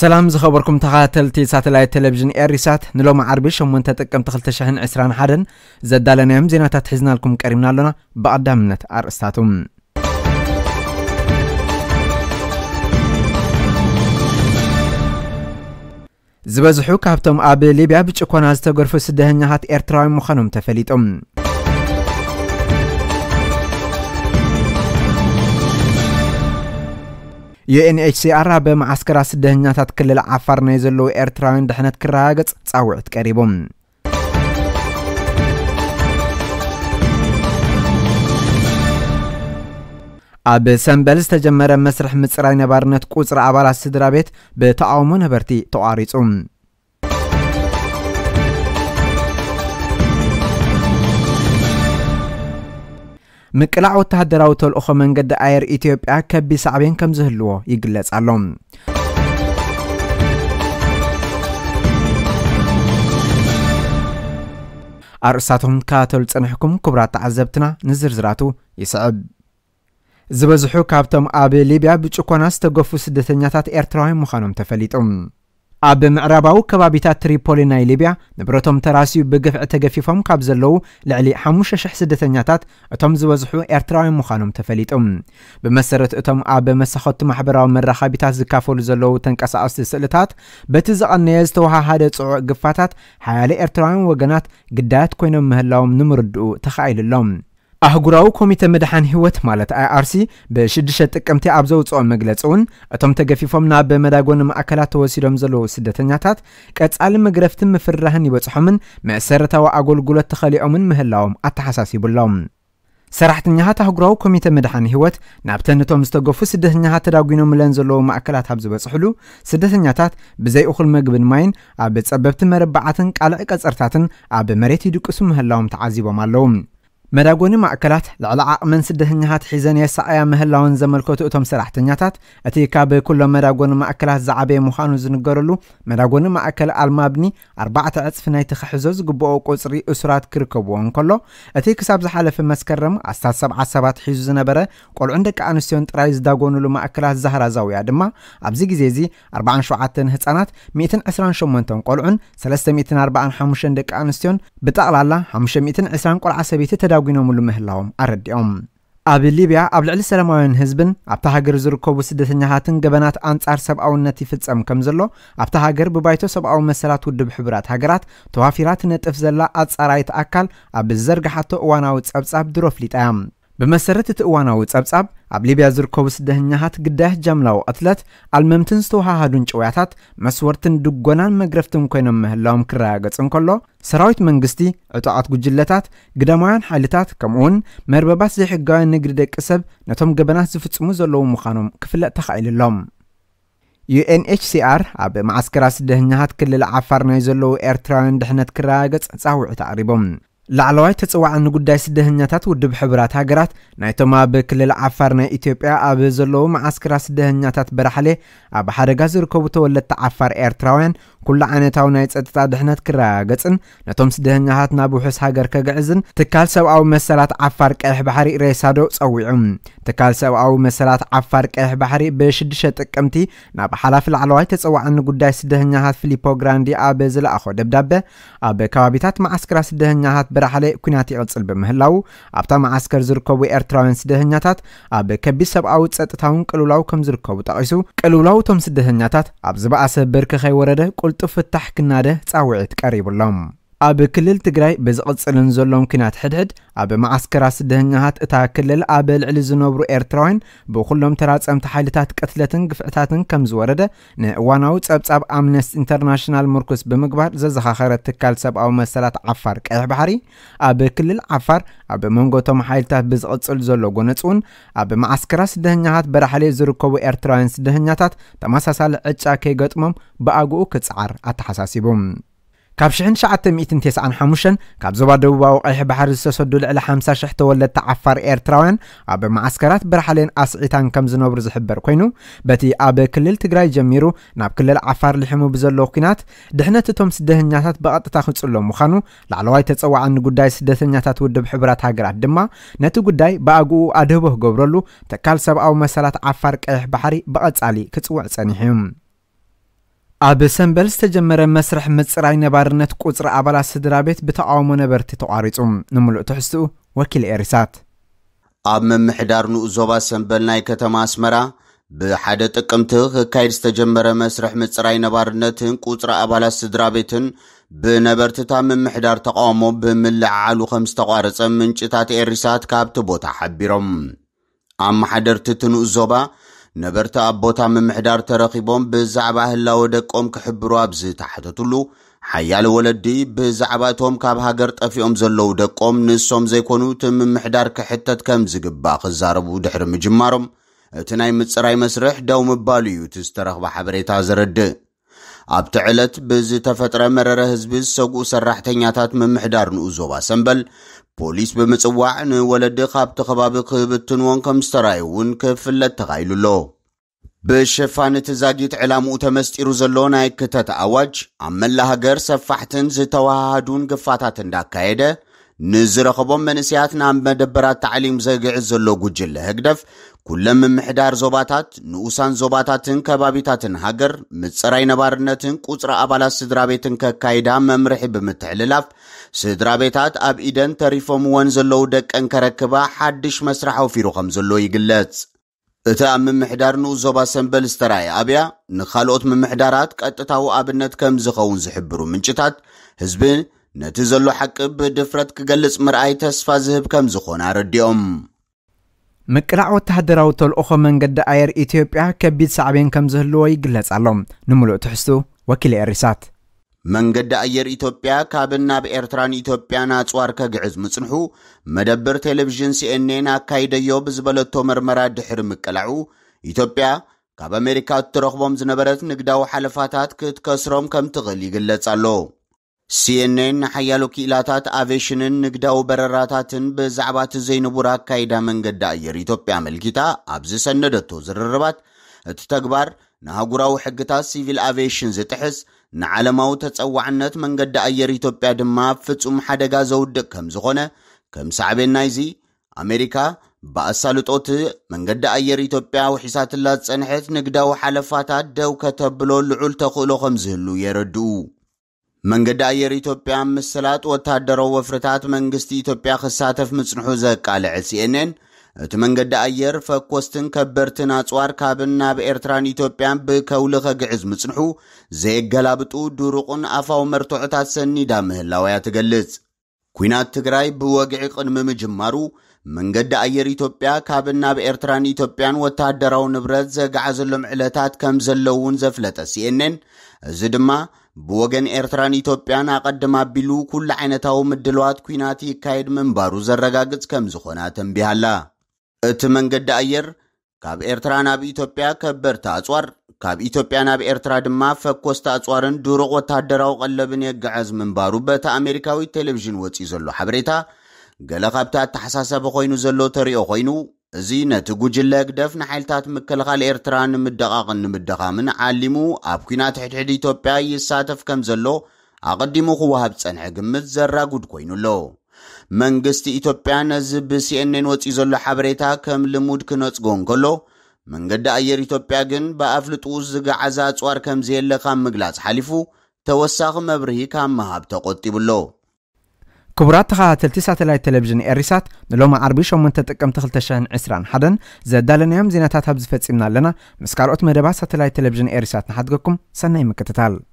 ሰላም ዝኸበርኩም ተኸታተልቲ ሳተላይት ቴሌቭዥን ኤሪሳት ንሎሚ ዓርቢ 8 ጥቅምቲ 2021 ዘዳለናዮም ዜናታት ሒዝናልኩም ቀሪምና ኣሎና ብቐዳምነት ኣርእስታቱም ዝበዝሑ ካብቶም ኣብ ሊብያ ብጭኮና ዝተገርፉ ስደተኛታት ኤርትራዊ ምዃኖም ተፈሊጦም ዩኤንኤችሲኣር ኣብ ማዓስከራ ስደተኛታት ክልል ዓፋር ናይ ዘለዉ ኤርትራውያን ድሕነት ክረጋገጽ ጻውዒት ቀሪቡ ኣብ ሰንበል ዝተጀመረ መስርሕ ምፅራይ ነባርነት ቁፅሪ ኣባላት ስድራ ቤት ብተቃውሞ ነበርቲ ተቋሪጹ ምቅላዕ ወተሃደራዊ ተልእኾ መንገዲ ኣየር ኢትዮጵያ ከቢድ ሳዕብን ከም ዝህልዎ ይግለጽ ኣሎ ኣርእስታቶም ትከታተሉ ፀኒሕኩም ክቡራት ተዓዘብትና ንዝርዝራቱ ይስዕብ ዝበዝሑ ካብቶም ኣብ ሊብያ ብጭኮና ዝተገፉ ስደተኛታት ኤርትራውያን ምዃኖም ተፈሊጡ ኣብ ምዕራባዊ ከባቢታት ትሪፖሊ ናይ ሊብያ ንብረቶም ተራሲዩ ብግፍዕ ተገፊፎም ካብ ዘለዉ ልዕሊ 5,000 ስደተኛታት እቶም ዝበዝሑ ኤርትራዊ ምዃኖም ተፈሊጡ ብመሰረት እቶም ኣብ መሳኸቲ ማሕበራዊ መራኸቢታት ዝካፈሉ ዘለዉ ተንቀሳቐስቲ ስእልታት በቲ ዝቐነየ ዝተወሃሃደ ጽዑዕ ግፋታት ሓያለ ኤርትራውያን ወገናት ግዳያት ኮይኖም ምህላዎም ንምርድኡ ተኻኢሉሎም ኣህጉራዊ ኮሚቴ መድሓን ህይወት ማለት ኣይኣርሲ ብ6 ዱሽ ጥቅምቲ ኣብ ዘውፅኦ መግለፂ እውን እቶም ተገፊፎም ናብ መዳጎን ማእከላት ተወሲዶም ዘለዉ ስደተኛታት ቀጻሊ መግረፍትን ምፍራህን ይበፅሖምን መእሰረታዊ ኣገልግሎት ተኸሊኦምን ምህላዎም ኣተሓሳሲቡሎም ሰራሕተኛታት ኣህጉራዊ ኮሚቴ ምድሓን ህይወት ናብተን እቶም ዝተገፉ ስደተኛታት ተዳጒኖምለን ዘለዉ ማእከላት ኣብ ዝበጽሕሉ ስደተኛታት ብዘይእኹል መግብን ማይን ኣብ ጸበብቲ መረባዓትን ቃልዒ ቀጸርታትን ኣብ መሬት ይድቅሱ ምህላዎም ተዓዚቦም ኣለዉ መዳጎኒ ማእከላት ልዕሊ ዓቕመን ስደተኛታት ሒዘን የሰኣያ ምህላውን ዘመልከቱ እቶም ስራሕተኛታት እቲ ካብ ኩሎም መዳጎኒ ማእከላት ዝዓበየ ምዃኑ ዝንገረሉ መዳጎኒ ማእከል ኣልማብኒ ኣርባዕተ ዕፅፊ ናይቲ ክሕዞ ዝግብኦ ቁፅሪ እሱራት ክርከብዎ እንከሎ እቲ ክሳብ ዝሓለፈ መስከረም ኣስታት ሰብዓት ሰባት ሒዙ ዝነበረ ቆልዑን ደቂ ኣንስትዮን ጥራይ ዝዳጎንሉ ማእከላት ዛህራ ዛውያ ድማ ኣብዚ ግዜ እዚ 47 ህፃናት 128 ቆልዑን 345 ደቂ ኣንስትዮን ብጠቕላላ 520 ቆልዓ ሰበይቲ ተዳ ተሓጒኖም ምህላዎም ኣረዲኦም ኣብ ሊብያ ኣብ ልዕሊ ሰላማውያን ህዝብን ኣብታ ሃገር ዝርከቡ ስደተኛታትን ገበናት ኣንጻር ሰብኣውነት ይፍጸም ከም ዘሎ ኣብታ ሃገር ብባይቶ ሰብኣዊ መሰላት ውድብ ሕቡራት ሃገራት ተዋፊራ ትነጥፍ ዘላ ኣጻራይት ኣካል ኣብ ዘርግሓቶ እዋናዊ ጸብጻብ ድሮ ኣፍሊጣ እያ ብመሰረት እቲ እዋናዊ ጸብጻብ ኣብ ሊብያ ዝርከቡ ስደተኛታት ግዳይ ጃምላዊ ቅትለት ኣልመምትን ዝተዋሃሃዱን ጭውያታት መስወርትን ድጎናን መግረፍትን ኮይኖም ምህላዎም ክረጋገጽ እንከሎ ሰራዊት መንግስቲ ዕጡቓት ጉጅለታት ግዳማውያን ሓይልታት ከምኡውን መርበባት ዘይሕጋዊ ንግዲ ደቂ ሰብ ነቶም ገበናት ዝፍጽሙ ዘለዉ ምዃኖም ክፍለጥ ተኻኢሉሎም ዩኤንኤችሲኣር ኣብ ማዓስከራ ስደተኛታት ክልል ዓፋር ናይ ዘለዉ ኤርትራውያን ድሕነት ክረጋገጽ ጻውዒት ኣቕሪቦም ላዕለዋይ ተፀዋዕ ንጉዳይ ስደተኛታት ውድብ ሕቡራት ሃገራት ናይቶም ኣብ ክልል ዓፋር ናይ ኢትዮጵያ ኣብ ዘለዉ መዓስከራ ስደተኛታት በራሕሌ ኣብ ሓደጋ ዝርከቡ ተወለድቲ ዓፋር ኤርትራውያን ኩሉ ዓይነታዊ ናይ ፀጥታ ድሕነት ክረጋገፅን ነቶም ስደተኛታት ናብ ውሑስ ሃገር ከግዕዝን ትካል ሰብኣዊ መሰላት ዓፋር ቀይሕ ባሕሪ ሬሳዶ ፀዊዑ ትካል ሰብኣዊ መሰላት ዓፋር ቀይሕ ባሕሪ ብ6 ዱሽ ጥቅምቲ ናብ ሓላፊ ላዕለዋይ ተፀዋዕኒ ጉዳይ ስደተኛታት ፊሊፖ ግራንዲ ኣብ ዝለኣኾ ደብዳበ ኣብ ከባቢታት ማዓስከራ ስደተኛታት ብራሕለ ኩናት ይቕፅል ብምህላው ኣብታ ማዓስከር ዝርከቡ ኤርትራውያን ስደተኛታት ኣብ ከቢድ ሰብኣዊ ፀጥታውን ቅልውላው ከም ዝርከቡ ጠቒሱ ቅልውላው እቶም ስደተኛታት ኣብ ዝበኣሰ ብርኪ ከይወረደ ቅልጡፍ ፍታሕ ክናደ ጻውዒት ቀሪቡሎም ኣብ ክልል ትግራይ ብዝቕፅልን ዘሎም ኩናት ሕድሕድ ኣብ ማዓስከራ ስደተኛታት እታ ክልል ኣብ ልዕሊ ዝነብሩ ኤርትራውያን ብኩሎም ተራፀምቲ ሓይልታት ቅትለትን ግፍዕታትን ከም ዝወረደ ንእዋናዊ ፀብጻብ ኣምነስቲ ኢንተርናሽናል ምርኩስ ብምግባር ዘዘኻኸረ ትካል ሰብኣዊ መሰላት ዓፋር ቀይሕ ባሕሪ ኣብ ክልል ዓፋር ኣብ መንጎቶም ሓይልታት ብዝቕፅል ዘሎ ጎነፅ እውን ኣብ ማዓስከራ ስደተኛታት በራሕሌ ዝርከቡ ኤርትራውያን ስደተኛታት ተመሳሳሊ ዕጫ ከይገጥሞም ብኣግኡ ክፅዓር ኣተሓሳሲቦም ካብ 1995 ካብ ዞባ ደቡባዊ ቀይሕ ባሕሪ ዝተሰዱ ልዕሊ 50,000 ተወለድቲ ዓፋር ኤርትራውያን ኣብ ማዓስከራት ብራሕሌን ኣስዒታን ከም ዝነብሩ ዝሕበር ኮይኑ በቲ ኣብ ክልል ትግራይ ጀሚሩ ናብ ክልል ዓፋር ልሕሙ ብዘለዎ ኩናት ድሕነት እቶም ስደተኛታት ብቐጥታ ክፅሎ ምዃኑ ላዕለዋይ ተፀዋዓኒ ጉዳይ ስደተኛታት ውድብ ሕቡራት ሃገራት ድማ ነቲ ጉዳይ ብኣግኡ ኣድህቦ ክገብረሉ ትካል ሰብኣዊ መሰላት ዓፋር ቀይሕ ባሕሪ ብቐጻሊ ክፅውዕ ጸኒሑ ኣብ ሰንበል ዝተጀመረ መስርሕ ምፅራይ ነባርነት ቁፅሪ ኣባላት ስድራ ቤት ብተቃውሞ ነበርቲ ተቋሪፁ ንምሉእ ትሕዝትኡ ወኪል ኤሪሳት ኣብ ምምሕዳር ንኡ ዞባ ሰንበል ናይ ከተማ ኣስመራ ብሓደ ጥቅምቲ ክካይድ ዝተጀመረ መስርሕ ምፅራይ ነባርነትን ቁፅሪ ኣባላት ስድራ ቤትን ብነበርትታ ምምሕዳር ተቃውሞ ብምልዓዓሉ ከም ዝተቋረፀ ምንጭታት ኤሪሳት ካብቲ ቦታ ሓቢሮም ኣመሓደርቲ እቲ ንኡ ዞባ ነበርቲ ኣብ ቦታ ምምሕዳር ተረኺቦም ብዛዕባ ህላወ ደቆም ክሕብሩ ኣብ ዝተሓተትሉ ሓያለ ወለዲ ብዛዕባ እቶም ካብ ሃገር ጠፊኦም ዘለዉ ደቆም ንሶም ዘይኮኑ እቲ ምምሕዳር ክሕተት ከም ዝግባእ ክዛረቡ ድሕሪ ምጅማሮም እቲ ናይ ምፅራይ መስርሕ ደው ምባሉ እዩ እቲ ዝተረኽበ ሓበሬታ ዘረድእ ኣብቲ ዕለት ብዝተፈጥረ መረረ ህዝቢ ዝሰጉኡ ሰራሕተኛታት ምምሕዳር ንኡ ዞባ ሰንበል ፖሊስ ብምጽዋዕ ንወለዲ ካብቲ ከባቢ ክህብትንዎን ከም ዝተራእዩ እውን ክፍለጥ ተኻኢሉ ኣሎ ብሽፋን እቲ ዛጊት ዕላምኡ ተመስጢሩ ዘሎ ናይ ክተት ኣዋጅ ኣብ መላ ሃገር ሰፋሕትን ዝተዋሃዱን ግፋታት እንዳካየደ ንዝረኸቦም መንእስያት ናብ መደበራት ታዕሊም ዘግዕዝ ዘሎ ጉጅለ ህግደፍ ኩሎም ምምሕዳር ዞባታት ንኡሳን ዞባታትን ከባቢታትን ሃገር ምፅራይ ነባርነትን ቁፅሪ ኣባላት ስድራ ቤትን ከካይዳ መምርሒ ብምትሕልላፍ ስድራ ቤታት ኣብ ኢደን ተሪፎምዎን ዘለዉ ደቀን ከረክባ ሓድሽ መስራሕ ኣውፊሩ ከም ዘሎ ይግለጽ እቲ ኣብ ምምሕዳር ንኡ ዞባ ሰንበል ዝተራእየ ኣብያ ንኻልኦት ምምሕዳራት ቀጥታዊ ኣብነት ከም ዝኸውን ዝሕብሩ ምንጭታት ህዝቢ ነቲ ዘሎ ሓቂ ብድፍረት ክገልጽ ምርኣይ ተስፋ ዝህብ ከም ዝኾነ ኣረዲኦም ምቅላዕ ወተሃደራዊ ተልእኾ መንገዲ ኣየር ኢትዮጵያ ከቢድ ሳዕብን ከም ዝህልዎ ይግለጽ ኣሎም ንምሉእ ትሕዝቱ ወኪል ኤሪሳት መንገዲ ኣየር ኢትዮጵያ ካብን ናብ ኤርትራን ኢትዮጵያን ኣፅዋር ከግዕዝ ምጽንሑ መደብር ቴሌቭዥን ሲኤንኤን ኣካይደዮ ብዝበለቶ መርመራ ድሕሪ ምቅላዑ ኢትዮጵያ ካብ ኣሜሪካ እትረኽቦም ዝነበረት ንግዳዊ ሓለፋታት ክትከስሮም ከም ትኽእል ይግለጽ ኣሎ ሲኤንኤን ሓያሎ ክኢላታት ኣቬሽንን ንግዳዊ በረራታትን ብዛዕባ እቲ ዘይንቡር ኣካይዳ መንገዲ ኣየር ኢትዮጵያ ኣመልኪታ ኣብ ዝሰነደቶ ዝርርባት እቲ ተግባር ንሃጉራዊ ሕግታት ሲቪል ኣቬሽን ዝጥሕስ ንዓለማዊ ተፀዋዕነት መንገዲ ኣየር ኢትዮጵያ ድማ ፍጹም ሓደጋ ዘውድቕ ከም ዝኾነ ከም ሳዕቤን እዚ ኣሜሪካ ብኣሳልጦት መንገዲ ኣየር ኢትዮጵያ ውሒሳትላ ዝጸንሐት ንግዳዊ ሓለፋታት ደው ከተብሎ ልዑል ተኽእሎ ከም ዝህሉ የረድኡ መንገድ ኣየር ኢትዮጵያ ምስላጥ ወታደራዊ ወፍርታት መንግስቲ ኢትዮጵያ ክሳተፍ ምጽንሑ ዘቃልዕ ሲኤንኤን እቲ መንገዲ ኣየር ፈኮስትን ከበርትን ኣጽዋር ካብን ናብ ኤርትራን ኢትዮጵያን ብከውሊ ኸግዕዝ ምጽንሑ ዘየገላብጡ ድሩቕን ኣፋዊ መርትዑታት ሰኒዳ ምህላውያ ትገልጽ ኩናት ትግራይ ብወግዒ ቅድሚ ምጅማሩ መንገዲ ኣየር ኢትዮጵያ ካብን ናብ ኤርትራን ኢትዮጵያን ወታደራዊ ንብረት ዘግዓዘሎም ዕለታት ከም ዘለውን ዘፍለጠ ሲኤንኤን እዚ ድማ ብወገን ኤርትራን ኢትዮጵያን ኣቐድማ ኣቢሉ ኩሉ ዓይነታዊ ምድልዋት ኩናት ይካየድ ምንባሩ ዘረጋግጽ ከም ዝኾነ ተንቢሃላ እቲ መንገዲ ኣየር ካብ ኤርትራ ናብ ኢትዮጵያ ከበርቲ ኣጽዋር ካብ ኢትዮጵያ ናብ ኤርትራ ድማ ፈኮስቲ ኣጽዋርን ድሩቕ ወታደራዊ ቐለብን የጋዓዝ ምንባሩ በቲ ኣሜሪካዊ ቴሌቭዥን ወፂኡ ዘሎ ሓበሬታ ገለ ካብቲ ኣተሓሳሰበ ኮይኑ ዘሎ ተሪኦ ኮይኑ እዚ ነቲ ጉጅለ ግደፍ ንሓይልታት ምክልኻል ኤርትራ ንምደቓቕን ንምደኻምን ዓሊሙ ኣብ ኩናት ሕድሕድ ኢትዮጵያ ይሳተፍ ከም ዘሎ ኣቐዲሙ ክወሃብ ጸንሐ ግምት ዘራጉድ ኮይኑ ኣሎ መንግስቲ ኢትዮጵያ ነዚ ብሲኤንኤን ወፂኡ ዘሎ ሓበሬታ ከም ልሙድ ክነጽጎ እንከሎ መንገዲ ኣየር ኢትዮጵያ ግን ብኣፍልጡ ዝገዓዛ ኣጽዋር ከም ካብ ምግላጽ ሓሊፉ ተወሳኺ መብርሂ ካብ መሃብ ተቖጢቡሎ كبرات خاتل تسعة لاي تلفزيون إيريسات نلوم عربي شو من تتكم تخل تشان عسران حدن زاد دالن يوم زينتات هبز فتس إمنا لنا مسكار أوت مدبات ساتلاي تلفزيون إرسات نحدقكم سنة مكتتال